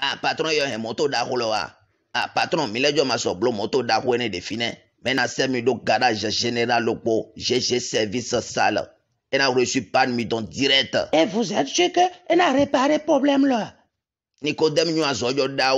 ah patron yo he moto da ah. ah patron milejo ma so blo moto da ko ne de fine mena semi do garage général lopo GG service sale elle n'a reçu de midon direct et vous êtes chez que elle a réparé problème là Nicodème nous a zoyo da